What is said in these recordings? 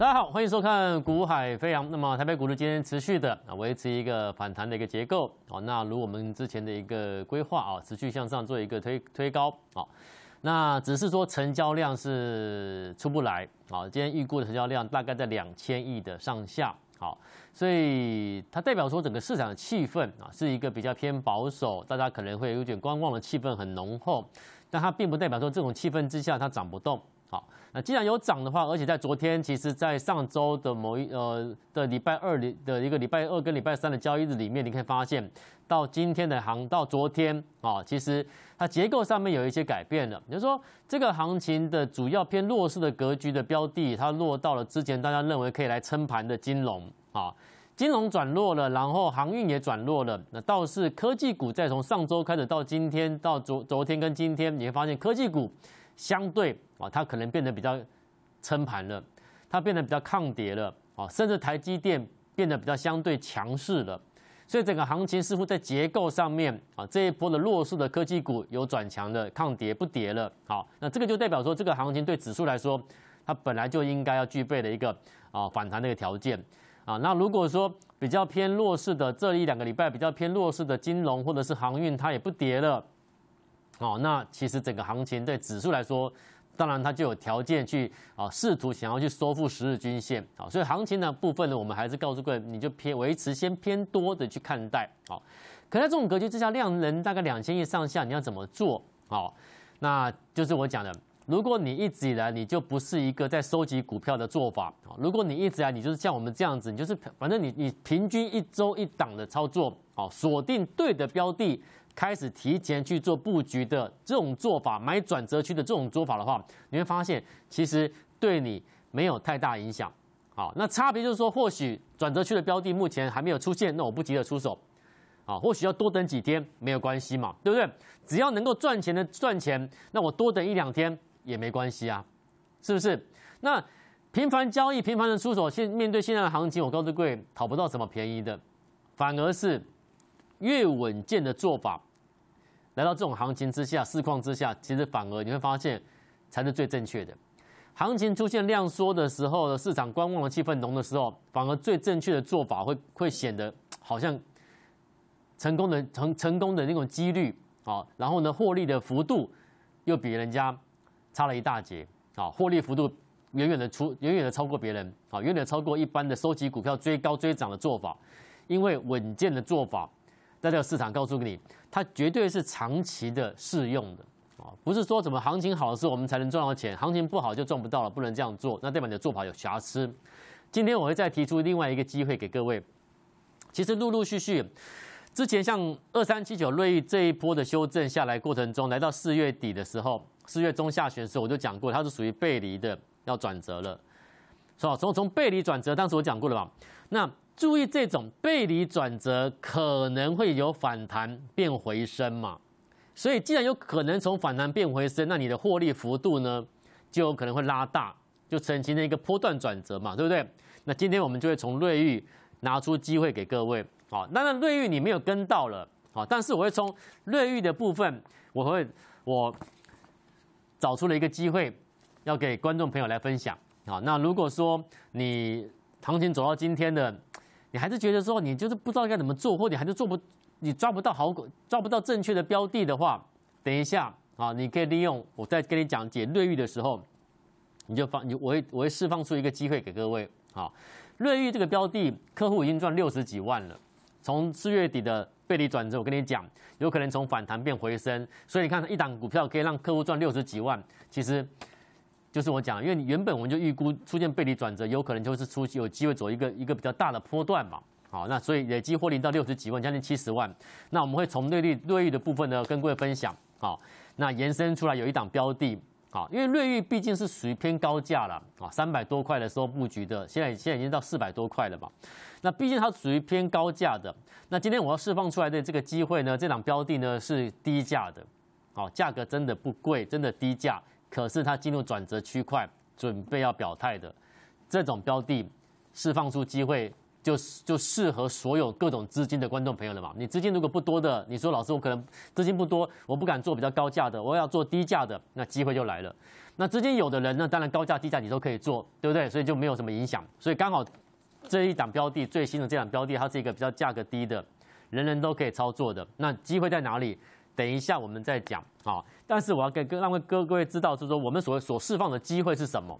大家好，欢迎收看《股海飞扬》。那么，台北股市今天持续的啊，维持一个反弹的一个结构好，那如我们之前的一个规划啊，持续向上做一个推推高啊。那只是说成交量是出不来啊。今天预估的成交量大概在两千亿的上下好，所以它代表说整个市场的气氛啊，是一个比较偏保守，大家可能会有点观望的气氛很浓厚。但它并不代表说这种气氛之下它涨不动好。那既然有涨的话，而且在昨天，其实，在上周的某一呃的礼拜二的一个礼拜二跟礼拜三的交易日里面，你可以发现到今天的行到昨天啊，其实它结构上面有一些改变了。就是说，这个行情的主要偏弱势的格局的标的，它落到了之前大家认为可以来撑盘的金融啊，金融转弱了，然后航运也转弱了。那倒是科技股在从上周开始到今天到昨昨天跟今天，你会发现科技股。相对啊，它可能变得比较撑盘了，它变得比较抗跌了啊，甚至台积电变得比较相对强势了，所以整个行情似乎在结构上面啊，这一波的弱势的科技股有转强的抗跌不跌了。好，那这个就代表说，这个行情对指数来说，它本来就应该要具备的一个啊反弹的一个条件啊。那如果说比较偏弱势的这一两个礼拜，比较偏弱势的金融或者是航运，它也不跌了。哦，那其实整个行情对指数来说，当然它就有条件去啊，试图想要去收复十日均线啊，所以行情呢部分呢，我们还是告诉各位，你就偏维持先偏多的去看待啊。可在这种格局之下，量能大概两千亿上下，你要怎么做啊？那就是我讲的，如果你一直以来你就不是一个在收集股票的做法啊，如果你一直以来你就是像我们这样子，你就是反正你你平均一周一档的操作啊，锁定对的标的。开始提前去做布局的这种做法，买转折区的这种做法的话，你会发现其实对你没有太大影响。好，那差别就是说，或许转折区的标的目前还没有出现，那我不急着出手。啊，或许要多等几天，没有关系嘛，对不对？只要能够赚钱的赚钱，那我多等一两天也没关系啊，是不是？那频繁交易、频繁的出手，现面对现在的行情，我高各贵讨不到什么便宜的，反而是。越稳健的做法，来到这种行情之下、市况之下，其实反而你会发现才是最正确的。行情出现量缩的时候，市场观望的气氛浓的时候，反而最正确的做法会会显得 好像成功的成成功的那种几率啊，然后呢，获利的幅度又比人家差了一大截啊，获利幅度远远的出远远的超过别人啊，远远超过一般的收集股票追高追涨的做法，因为稳健的做法。那这个市场告诉你，它绝对是长期的适用的啊，不是说怎么行情好的时候我们才能赚到钱，行情不好就赚不到了，不能这样做。那代表你的做法有瑕疵。今天我会再提出另外一个机会给各位。其实陆陆续续，之前像二三七九瑞亿这一波的修正下来过程中，来到四月底的时候，四月中下旬的时候，我就讲过它是属于背离的，要转折了。是吧？从从背离转折，当时我讲过了嘛？那。注意这种背离转折可能会有反弹变回升嘛，所以既然有可能从反弹变回升，那你的获利幅度呢就有可能会拉大，就呈现了一个波段转折嘛，对不对？那今天我们就会从瑞玉拿出机会给各位，好，那那瑞玉你没有跟到了，好，但是我会从瑞玉的部分，我会我找出了一个机会要给观众朋友来分享，好，那如果说你行情走到今天的。你还是觉得说你就是不知道该怎么做，或你还是做不，你抓不到好股，抓不到正确的标的的话，等一下啊，你可以利用我在跟你讲解瑞玉的时候，你就放，我我会我会释放出一个机会给各位啊。瑞玉这个标的，客户已经赚六十几万了，从四月底的背离转折，我跟你讲，有可能从反弹变回升，所以你看一档股票可以让客户赚六十几万，其实。就是我讲，因为你原本我们就预估出现背离转折，有可能就是出有机会走一个一个比较大的坡段嘛。好，那所以累计获利到六十几万，将近七十万。那我们会从瑞丽瑞玉的部分呢跟各位分享。好，那延伸出来有一档标的。好，因为瑞玉毕竟是属于偏高价了。啊，三百多块的时候布局的，现在现在已经到四百多块了嘛。那毕竟它属于偏高价的。那今天我要释放出来的这个机会呢，这档标的呢是低价的。好，价格真的不贵，真的低价。可是它进入转折区块，准备要表态的这种标的，释放出机会，就就适合所有各种资金的观众朋友了嘛？你资金如果不多的，你说老师我可能资金不多，我不敢做比较高价的，我要做低价的，那机会就来了。那资金有的人呢，当然高价低价你都可以做，对不对？所以就没有什么影响。所以刚好这一档标的最新的这档标的，它是一个比较价格低的，人人都可以操作的。那机会在哪里？等一下，我们再讲啊！但是我要给让位各位知道，就是说我们所所释放的机会是什么？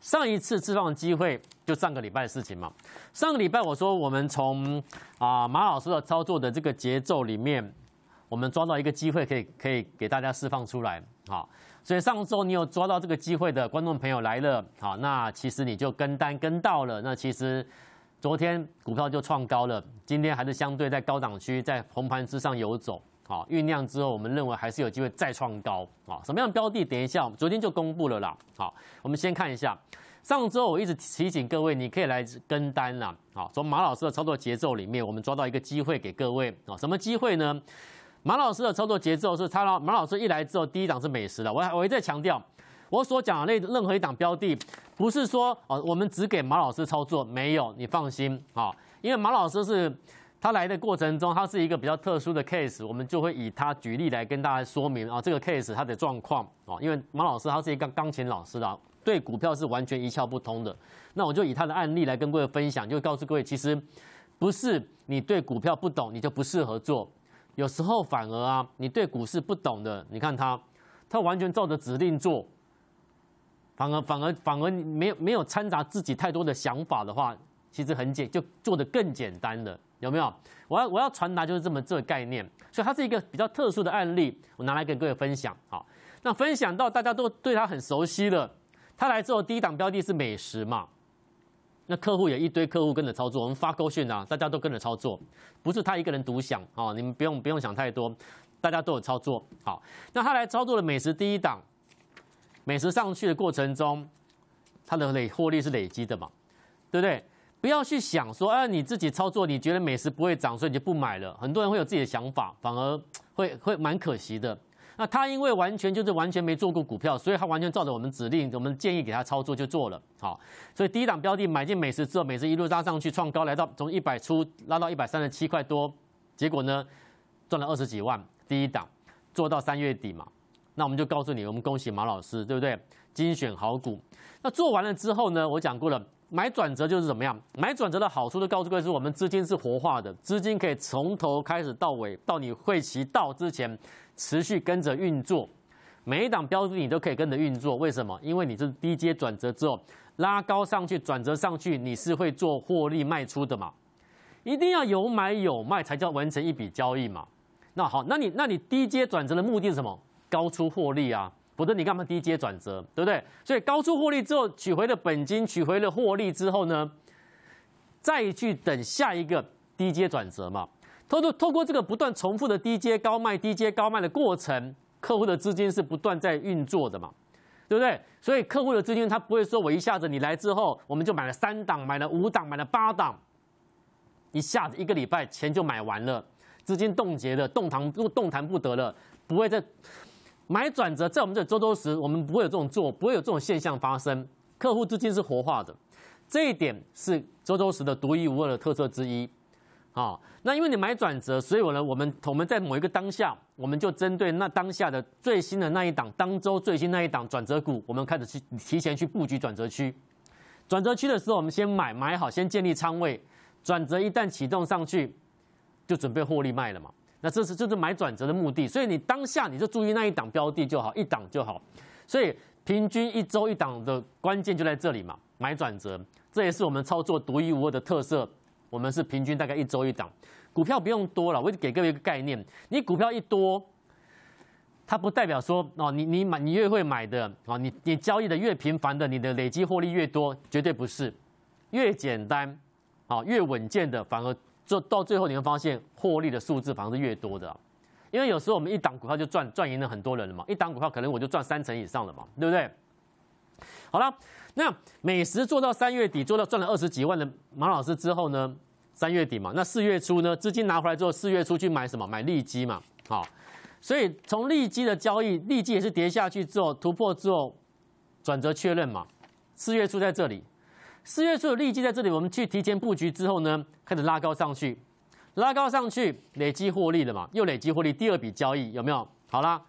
上一次释放的机会就上个礼拜的事情嘛。上个礼拜我说，我们从啊马老师的操作的这个节奏里面，我们抓到一个机会，可以可以给大家释放出来啊。所以上周你有抓到这个机会的观众朋友来了啊，那其实你就跟单跟到了，那其实昨天股票就创高了，今天还是相对在高档区，在红盘之上游走。好，酝酿之后，我们认为还是有机会再创高。啊，什么样的标的？等一下，我们昨天就公布了啦。好，我们先看一下。上周我一直提醒各位，你可以来跟单啦。好，从马老师的操作节奏里面，我们抓到一个机会给各位。啊，什么机会呢？马老师的操作节奏是，他马老师一来之后，第一档是美食的。我我一再强调，我所讲的那任何一档标的，不是说哦，我们只给马老师操作，没有，你放心啊，因为马老师是。他来的过程中，他是一个比较特殊的 case，我们就会以他举例来跟大家说明啊，这个 case 他的状况啊，因为马老师他是一个钢琴老师啦，对股票是完全一窍不通的，那我就以他的案例来跟各位分享，就告诉各位，其实不是你对股票不懂，你就不适合做，有时候反而啊，你对股市不懂的，你看他，他完全照着指令做，反而反而反而你没有没有掺杂自己太多的想法的话，其实很简，就做的更简单了。有没有？我要我要传达就是这么这个概念，所以它是一个比较特殊的案例，我拿来跟各位分享。好，那分享到大家都对他很熟悉了。他来做第一档标的，是美食嘛？那客户也一堆客户跟着操作，我们发勾训啊，大家都跟着操作，不是他一个人独享啊。你们不用不用想太多，大家都有操作。好，那他来操作的美食第一档，美食上去的过程中，他的累获利是累积的嘛？对不对？不要去想说，啊，你自己操作，你觉得美食不会涨，所以你就不买了。很多人会有自己的想法，反而 会会蛮可惜的。那他因为完全就是完全没做过股票，所以他完全照着我们指令，我们建议给他操作就做了。好，所以第一档标的买进美食之后，美食一路拉上去创高，来到从一百出拉到一百三十七块多，结果呢赚了二十几万。第一档做到三月底嘛，那我们就告诉你，我们恭喜马老师，对不对？精选好股。那做完了之后呢，我讲过了。买转折就是怎么样？买转折的好处都告诉各位，是我们资金是活化的，资金可以从头开始到尾，到你会期到之前，持续跟着运作，每一档标的你都可以跟着运作。为什么？因为你是低阶转折之后拉高上去，转折上去你是会做获利卖出的嘛，一定要有买有卖才叫完成一笔交易嘛。那好，那你那你低阶转折的目的是什么？高出获利啊。否则你干嘛低阶转折，对不对？所以高出获利之后取回了本金，取回了获利之后呢，再去等下一个低阶转折嘛。透过透过这个不断重复的低阶高卖、低阶高卖的过程，客户的资金是不断在运作的嘛，对不对？所以客户的资金他不会说我一下子你来之后，我们就买了三档，买了五档，买了八档，一下子一个礼拜钱就买完了，资金冻结了，动弹动弹不得了，不会再。买转折，在我们这周周时，我们不会有这种做，不会有这种现象发生。客户资金是活化的，这一点是周周时的独一无二的特色之一。好，那因为你买转折，所以呢，我们我们在某一个当下，我们就针对那当下的最新的那一档当周最新那一档转折股，我们开始去提前去布局转折区。转折区的时候，我们先买买好，先建立仓位。转折一旦启动上去，就准备获利卖了嘛。那这是就是买转折的目的，所以你当下你就注意那一档标的就好，一档就好。所以平均一周一档的关键就在这里嘛，买转折，这也是我们操作独一无二的特色。我们是平均大概一周一档，股票不用多了。我给各位一个概念，你股票一多，它不代表说哦，你你买你越会买的啊，你你交易的越频繁的，你的累积获利越多，绝对不是。越简单，啊，越稳健的反而。做到最后，你会发现获利的数字反而是越多的，因为有时候我们一档股票就赚赚赢了很多人了嘛，一档股票可能我就赚三成以上了嘛，对不对？好了，那美食做到三月底，做到赚了二十几万的马老师之后呢，三月底嘛，那四月初呢，资金拿回来之后，四月初去买什么？买利基嘛，好，所以从利基的交易，利基也是跌下去之后突破之后转折确认嘛，四月初在这里。四月初的利基在这里，我们去提前布局之后呢，开始拉高上去，拉高上去，累积获利了嘛？又累积获利，第二笔交易有没有？好啦，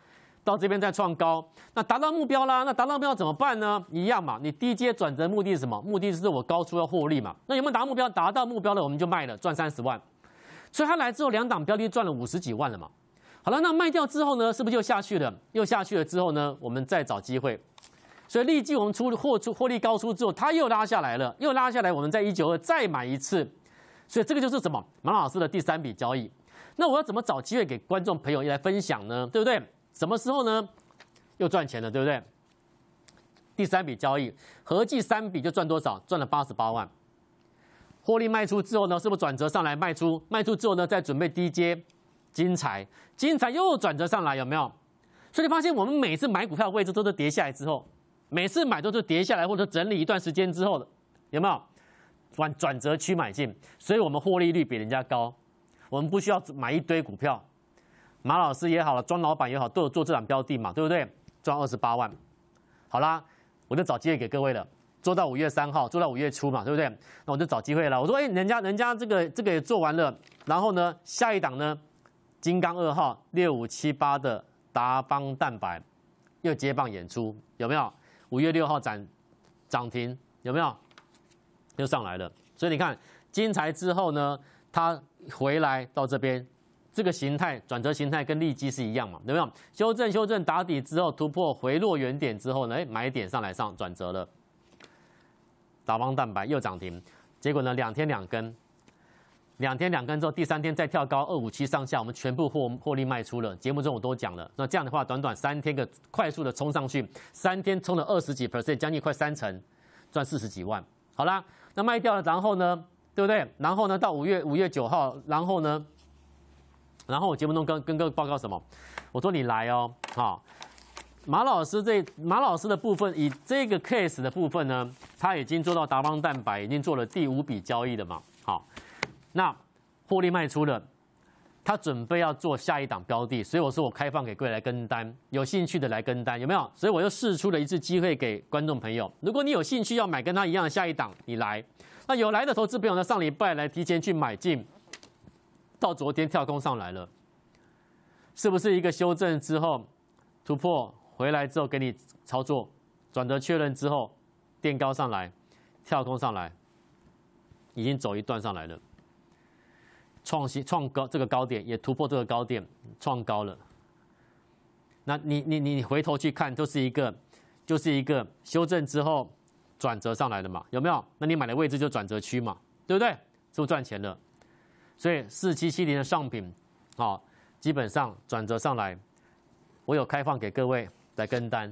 到这边再创高，那达到目标啦。那达到目标怎么办呢？一样嘛，你低阶转折目的是什么？目的是我高出要获利嘛？那有没有达到目标？达到目标了，我们就卖了，赚三十万。所以他来之后，两档标的赚了五十几万了嘛？好了，那卖掉之后呢，是不是就下去了？又下去了之后呢，我们再找机会。所以立即我们出获出获利高出之后，它又拉下来了，又拉下来，我们在一九二再买一次，所以这个就是什么？马老师的第三笔交易。那我要怎么找机会给观众朋友来分享呢？对不对？什么时候呢？又赚钱了，对不对？第三笔交易合计三笔就赚多少？赚了八十八万。获利卖出之后呢，是不是转折上来卖出？卖出之后呢，再准备低阶金财，金财又转折上来有没有？所以你发现我们每次买股票的位置都是跌下来之后。每次买都是跌下来或者整理一段时间之后，的，有没有转转折区买进？所以，我们获利率比人家高。我们不需要买一堆股票，马老师也好了，庄老板也好，都有做这档标的嘛，对不对？赚二十八万。好啦，我就找机会给各位了，做到五月三号，做到五月初嘛，对不对？那我就找机会了。我说，哎，人家人家这个这个也做完了，然后呢，下一档呢，金刚二号六五七八的达邦蛋白又接棒演出，有没有？五月六号涨涨停有没有？又上来了，所以你看，金财之后呢，它回来到这边，这个形态转折形态跟利基是一样嘛，有没有？修正修正打底之后突破回落原点之后呢，哎，买点上来上转折了，达邦蛋白又涨停，结果呢两天两根。两天两根之后，第三天再跳高二五七上下，我们全部获获利卖出了。节目中我都讲了，那这样的话，短短三天，个快速的冲上去，三天冲了二十几 percent，将近快三成，赚四十几万。好啦，那卖掉了，然后呢，对不对？然后呢，到五月五月九号，然后呢，然后我节目中跟跟各位报告什么？我说你来哦，好，马老师这马老师的部分以这个 case 的部分呢，他已经做到达邦蛋白，已经做了第五笔交易了嘛。那获利卖出的，他准备要做下一档标的，所以我说我开放给贵来跟单，有兴趣的来跟单，有没有？所以我又试出了一次机会给观众朋友，如果你有兴趣要买跟他一样的下一档，你来。那有来的投资朋友呢？上礼拜来提前去买进，到昨天跳空上来了，是不是一个修正之后突破回来之后给你操作，转折确认之后垫高上来，跳空上来，已经走一段上来了。创新创高这个高点也突破这个高点创高了，那你你你回头去看就是一个就是一个修正之后转折上来的嘛有没有？那你买的位置就转折区嘛，对不对？就赚钱了。所以四七七零的上品啊，基本上转折上来，我有开放给各位来跟单。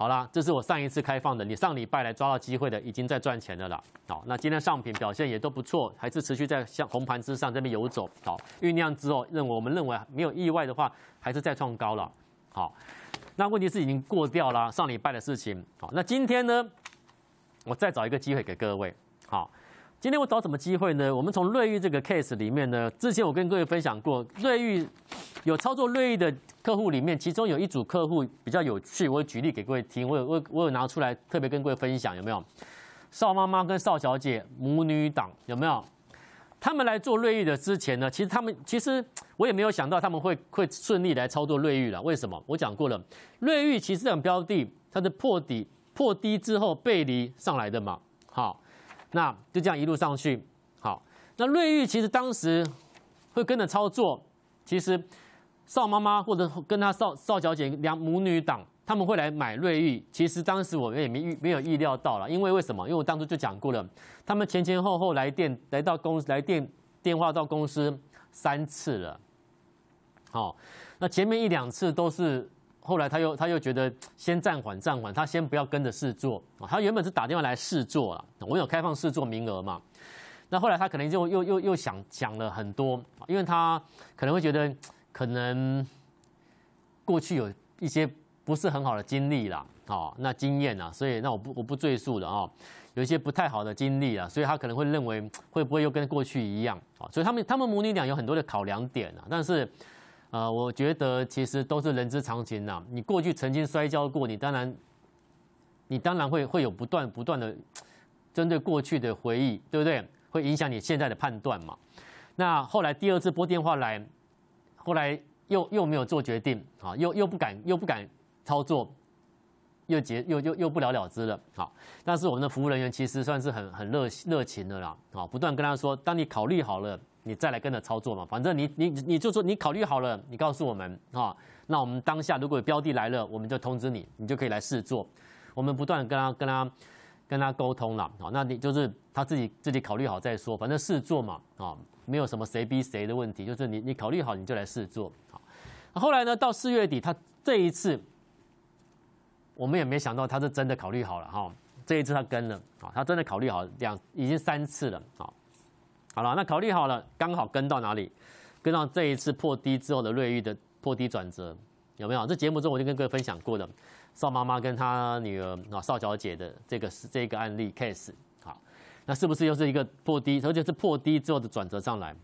好啦，这是我上一次开放的，你上礼拜来抓到机会的，已经在赚钱的了。好，那今天上品表现也都不错，还是持续在像红盘之上这边游走。好，酝酿之后，认我们认为没有意外的话，还是再创高了。好，那问题是已经过掉了上礼拜的事情。好，那今天呢，我再找一个机会给各位。好。今天我找什么机会呢？我们从瑞玉这个 case 里面呢，之前我跟各位分享过，瑞玉有操作瑞玉的客户里面，其中有一组客户比较有趣，我举例给各位听。我有我我有拿出来特别跟各位分享，有没有？邵妈妈跟邵小姐母女档有没有？他们来做瑞玉的之前呢，其实他们其实我也没有想到他们会会顺利来操作瑞玉了。为什么？我讲过了，瑞玉其实种标的，它是破底破低之后背离上来的嘛。好。那就这样一路上去，好。那瑞玉其实当时会跟着操作，其实邵妈妈或者跟她邵邵小姐两母女档，他们会来买瑞玉，其实当时我们也没意没有意料到了，因为为什么？因为我当初就讲过了，他们前前后后来电来到公来电电话到公司三次了，好，那前面一两次都是。后来他又他又觉得先暂缓暂缓，他先不要跟着试做啊。他原本是打电话来试做啊，我有开放试做名额嘛。那后来他可能就又又又想讲了很多，因为他可能会觉得可能过去有一些不是很好的经历啦，啊，那经验啊，所以那我不我不赘述了啊，有一些不太好的经历啊，所以他可能会认为会不会又跟过去一样啊？所以他们他们母女俩有很多的考量点啊，但是。啊，我觉得其实都是人之常情呐。你过去曾经摔跤过，你当然，你当然会会有不断不断的针对过去的回忆，对不对？会影响你现在的判断嘛？那后来第二次拨电话来，后来又又没有做决定啊，又又不敢又不敢操作，又结又又又不了了之了。好，但是我们的服务人员其实算是很很热热情的啦。好，不断跟他说，当你考虑好了。你再来跟着操作嘛，反正你你你就说你考虑好了，你告诉我们啊，那我们当下如果有标的来了，我们就通知你，你就可以来试做。我们不断跟他跟他跟他沟通了好，那你就是他自己自己考虑好再说，反正试做嘛啊，没有什么谁逼谁的问题，就是你你考虑好你就来试做。好，后来呢，到四月底，他这一次我们也没想到他是真的考虑好了哈，这一次他跟了啊，他真的考虑好两已经三次了啊。好了，那考虑好了，刚好跟到哪里？跟到这一次破低之后的瑞玉的破低转折，有没有？这节目中我就跟各位分享过的邵妈妈跟她女儿啊邵小姐的这个是这个案例 case。好，那是不是又是一个破低，而且是破低之后的转折上来？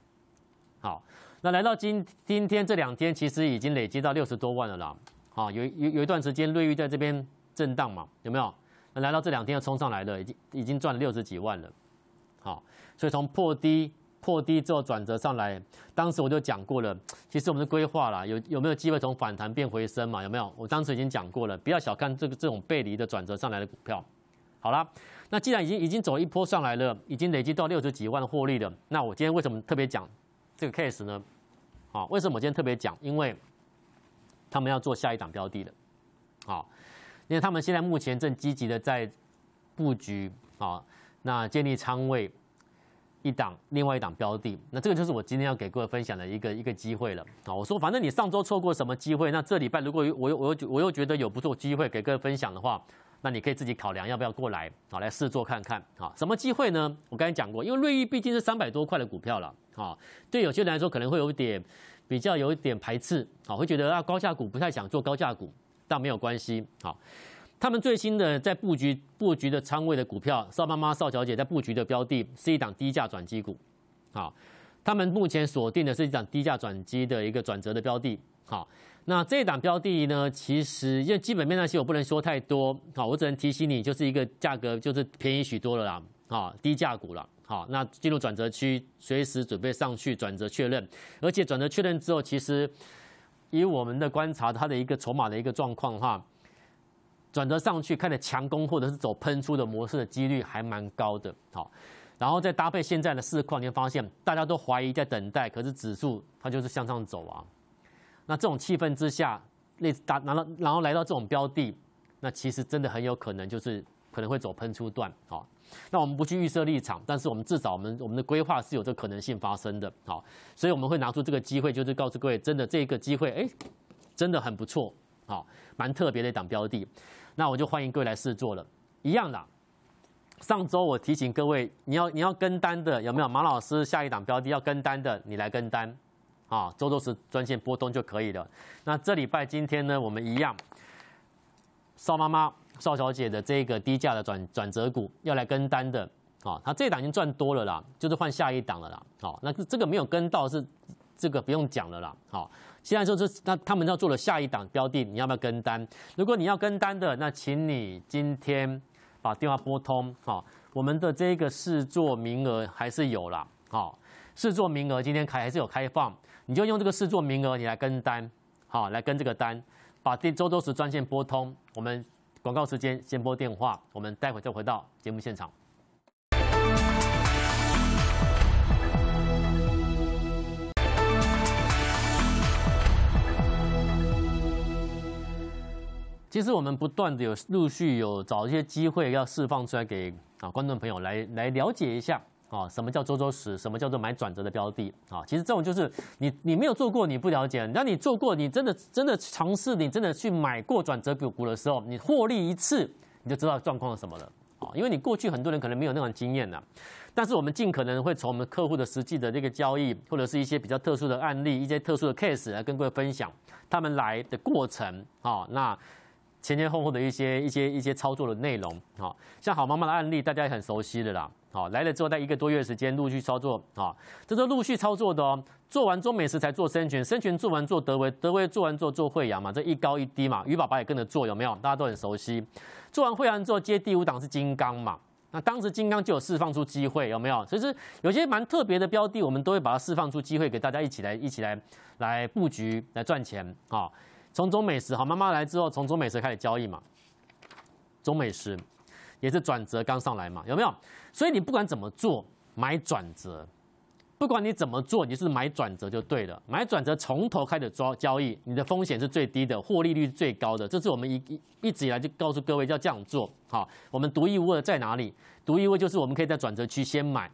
好，那来到今今天这两天，其实已经累积到六十多万了啦。好，有有有一段时间瑞玉在这边震荡嘛，有没有？那来到这两天又冲上来了，已经已经赚了六十几万了。好。所以从破低破低之后转折上来，当时我就讲过了，其实我们的规划啦，有有没有机会从反弹变回升嘛？有没有？我当时已经讲过了，不要小看这个这种背离的转折上来的股票。好啦，那既然已经已经走一波上来了，已经累积到六十几万获利了，那我今天为什么特别讲这个 case 呢？啊，为什么我今天特别讲？因为他们要做下一档标的了，啊，因为他们现在目前正积极的在布局啊，那建立仓位。一档，另外一档标的，那这个就是我今天要给各位分享的一个一个机会了。好，我说反正你上周错过什么机会，那这礼拜如果我又我又我又觉得有不错机会给各位分享的话，那你可以自己考量要不要过来，好来试做看看。好，什么机会呢？我刚才讲过，因为瑞昱毕竟是三百多块的股票了，啊，对有些人来说可能会有点比较有一点排斥，啊，会觉得啊高价股不太想做高价股，但没有关系，好。他们最新的在布局布局的仓位的股票，邵妈妈、邵小姐在布局的标的是一档低价转机股。好，他们目前锁定的是一档低价转机的一个转折的标的。好，那这一档标的呢，其实因为基本面那些我不能说太多。好，我只能提醒你，就是一个价格就是便宜许多了啦。好，低价股了。好，那进入转折区，随时准备上去转折确认。而且转折确认之后，其实以我们的观察，它的一个筹码的一个状况的话。转折上去，开始强攻，或者是走喷出的模式的几率还蛮高的。好，然后再搭配现在的市况，你会发现大家都怀疑在等待，可是指数它就是向上走啊。那这种气氛之下，那打拿到然后来到这种标的，那其实真的很有可能就是可能会走喷出段好，那我们不去预设立场，但是我们至少我们我们的规划是有这可能性发生的好，所以我们会拿出这个机会，就是告诉各位，真的这个机会哎，真的很不错好，蛮特别的一档标的。那我就欢迎各位来试做了，一样的。上周我提醒各位，你要你要跟单的有没有？马老师下一档标的要跟单的，你来跟单，啊，周周是专线波动就可以了。那这礼拜今天呢，我们一样，邵妈妈邵小姐的这个低价的转转折股要来跟单的，啊，她这一档已经赚多了啦，就是换下一档了啦，好，那这个没有跟到是这个不用讲了啦，好。现在说这，那他们要做的下一档标的，你要不要跟单？如果你要跟单的，那请你今天把电话拨通，哦，我们的这个试做名额还是有啦。哦，试做名额今天开还是有开放，你就用这个试做名额，你来跟单，好，来跟这个单，把周周时专线拨通，我们广告时间先拨电话，我们待会再回到节目现场。其实我们不断的有陆续有找一些机会要释放出来给啊观众朋友来来了解一下啊什么叫周周死，什么叫做买转折的标的啊？其实这种就是你你没有做过你不了解，那你做过你真的真的尝试你真的去买过转折股股的时候，你获利一次你就知道状况是什么了啊！因为你过去很多人可能没有那种经验的，但是我们尽可能会从我们客户的实际的这个交易或者是一些比较特殊的案例一些特殊的 case 来跟各位分享他们来的过程啊，那。前前后后的一些一些一些操作的内容，好，像好妈妈的案例，大家也很熟悉的啦。好来了之后，在一个多月时间陆续操作，啊，这是陆续操作的哦。做完做美食才做生全，生全做完做德维，德维做完做做惠阳嘛，这一高一低嘛，鱼宝宝也跟着做有没有？大家都很熟悉。做完惠阳之后接第五档是金刚嘛，那当时金刚就有释放出机会有没有？所以是有些蛮特别的标的，我们都会把它释放出机会给大家一起来一起来来布局来赚钱啊。从中美食好，妈妈来之后，从中美食开始交易嘛？中美食也是转折刚上来嘛？有没有？所以你不管怎么做，买转折，不管你怎么做，你是买转折就对了。买转折从头开始抓交易，你的风险是最低的，获利率最高的。这是我们一一直以来就告诉各位要这样做。好，我们独一无二在哪里？独一无二就是我们可以在转折区先买，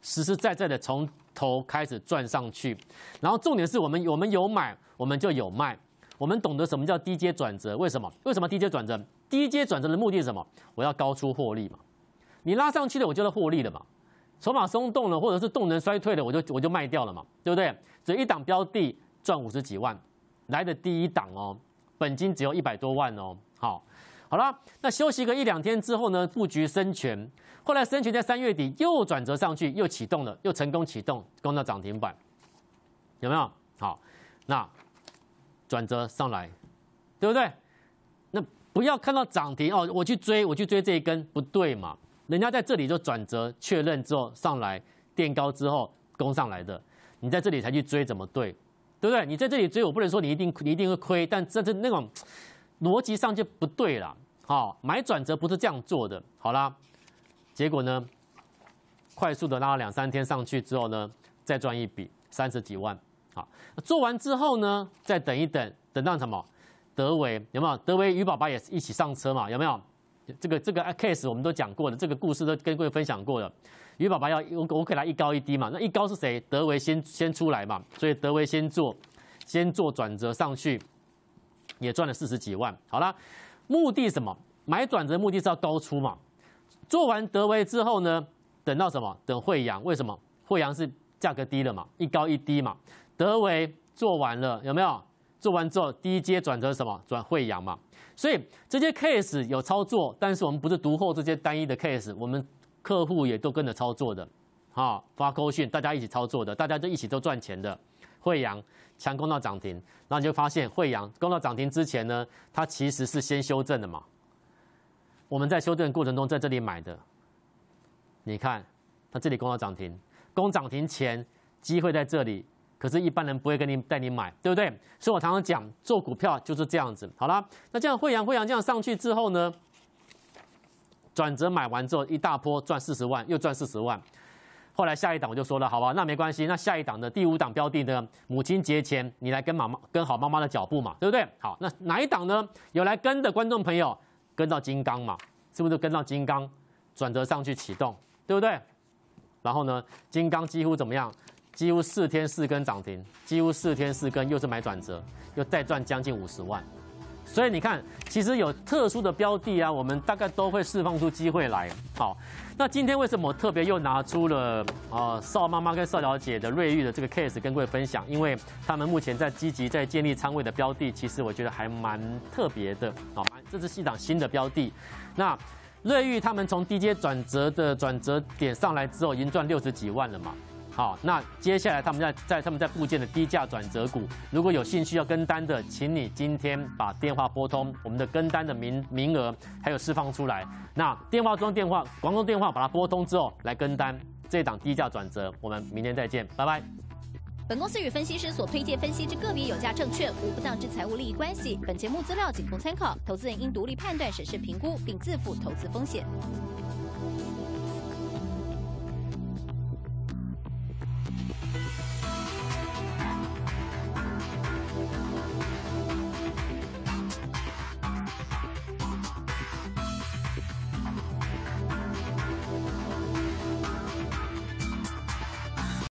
实实在在的从头开始赚上去。然后重点是我们我们有买，我们就有卖。我们懂得什么叫低阶转折？为什么？为什么低阶转折？低阶转折的目的是什么？我要高出获利嘛？你拉上去的，我就是获利了嘛？筹码松动了，或者是动能衰退了，我就我就卖掉了嘛？对不对？这一档标的赚五十几万，来的第一档哦，本金只有一百多万哦。好，好了，那休息个一两天之后呢，布局生全。后来生全在三月底又转折上去，又启动了，又成功启动攻到涨停板，有没有？好，那。转折上来，对不对？那不要看到涨停哦，我去追，我去追这一根，不对嘛？人家在这里就转折确认之后上来，垫高之后攻上来的，你在这里才去追，怎么对？对不对？你在这里追，我不能说你一定你一定会亏，但这那种逻辑上就不对了。好，买转折不是这样做的。好啦，结果呢，快速的拉两三天上去之后呢，再赚一笔三十几万。好，做完之后呢，再等一等，等到什么？德维有没有？德维鱼宝宝也一起上车嘛？有没有？这个这个 case 我们都讲过的，这个故事都跟各位分享过的。鱼宝宝要我我给他一高一低嘛？那一高是谁？德维先先出来嘛？所以德维先做，先做转折上去，也赚了四十几万。好啦，目的什么？买转折目的是要高出嘛？做完德维之后呢，等到什么？等惠阳？为什么？惠阳是价格低了嘛？一高一低嘛？德维做完了有没有？做完之后第一阶转折什么？转惠阳嘛。所以这些 case 有操作，但是我们不是独后这些单一的 case，我们客户也都跟着操作的，哈，发勾讯，大家一起操作的，大家就一起都赚钱的。惠阳强攻到涨停，然后就发现惠阳攻到涨停之前呢，它其实是先修正的嘛。我们在修正的过程中在这里买的，你看它这里攻到涨停，攻涨停前机会在这里。可是，一般人不会跟你带你买，对不对？所以我常常讲，做股票就是这样子。好了，那这样汇阳汇阳这样上去之后呢，转折买完之后，一大波赚四十万，又赚四十万。后来下一档我就说了，好吧，那没关系，那下一档的第五档标的呢，母亲节前，你来跟妈妈跟好妈妈的脚步嘛，对不对？好，那哪一档呢？有来跟的观众朋友，跟到金刚嘛，是不是跟到金刚转折上去启动，对不对？然后呢，金刚几乎怎么样？几乎四天四根涨停，几乎四天四根又是买转折，又再赚将近五十万，所以你看，其实有特殊的标的啊，我们大概都会释放出机会来。好，那今天为什么特别又拿出了啊邵妈妈跟邵小姐的瑞玉的这个 case 跟各位分享？因为他们目前在积极在建立仓位的标的，其实我觉得还蛮特别的啊，这是系长新的标的。那瑞玉他们从低阶转折的转折点上来之后，已经赚六十几万了嘛。好，那接下来他们在在他们在部件的低价转折股，如果有兴趣要跟单的，请你今天把电话拨通，我们的跟单的名名额还有释放出来。那电话中电话广东电话把它拨通之后来跟单这档低价转折，我们明天再见，拜拜。本公司与分析师所推荐分析之个别有价证券无不当之财务利益关系，本节目资料仅供参考，投资人应独立判断审视评估并自负投资风险。